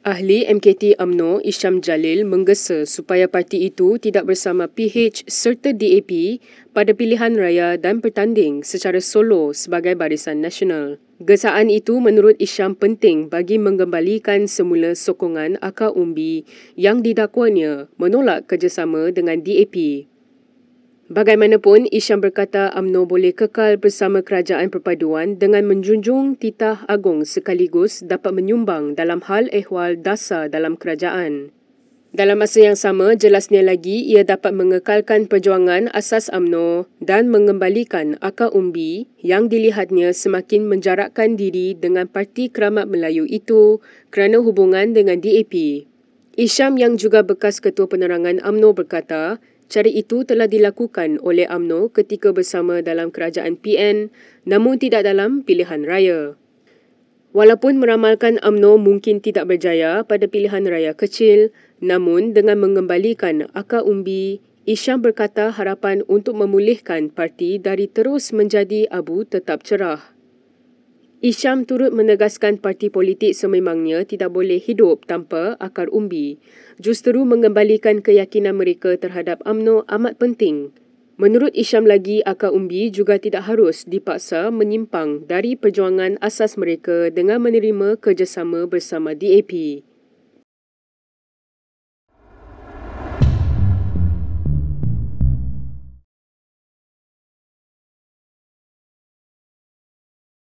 Ahli MKT Amno Isham Jalil menggesa supaya parti itu tidak bersama PH serta DAP pada pilihan raya dan pertanding secara solo sebagai barisan nasional. Gesaan itu menurut Isham penting bagi mengembalikan semula sokongan akar umbi yang didakwanya menolak kerjasama dengan DAP Bagaimanapun, Isham berkata UMNO boleh kekal bersama kerajaan perpaduan dengan menjunjung titah agung sekaligus dapat menyumbang dalam hal ehwal dasar dalam kerajaan. Dalam masa yang sama, jelasnya lagi ia dapat mengekalkan perjuangan asas UMNO dan mengembalikan akar umbi yang dilihatnya semakin menjarakkan diri dengan Parti Keramat Melayu itu kerana hubungan dengan DAP. Isham yang juga bekas Ketua Penerangan UMNO berkata, Cara itu telah dilakukan oleh AMNO ketika bersama dalam kerajaan PN namun tidak dalam pilihan raya. Walaupun meramalkan AMNO mungkin tidak berjaya pada pilihan raya kecil, namun dengan mengembalikan akar umbi, Isham berkata harapan untuk memulihkan parti dari terus menjadi abu tetap cerah. Isham turut menegaskan parti politik sememangnya tidak boleh hidup tanpa akar umbi. Justeru mengembalikan keyakinan mereka terhadap AMNO amat penting. Menurut Isham lagi, akar umbi juga tidak harus dipaksa menyimpang dari perjuangan asas mereka dengan menerima kerjasama bersama DAP.